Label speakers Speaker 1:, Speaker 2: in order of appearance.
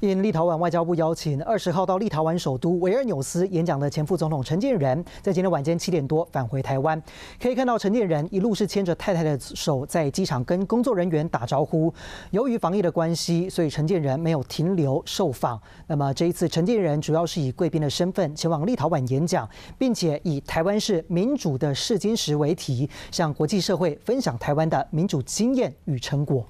Speaker 1: 因立陶宛外交部邀请，二十号到立陶宛首都维尔纽斯演讲的前副总统陈建仁，在今天晚间七点多返回台湾。可以看到，陈建仁一路是牵着太太的手，在机场跟工作人员打招呼。由于防疫的关系，所以陈建仁没有停留受访。那么这一次，陈建仁主要是以贵宾的身份前往立陶宛演讲，并且以“台湾是民主的试金石”为题，向国际社会分享台湾的民主经验与成果。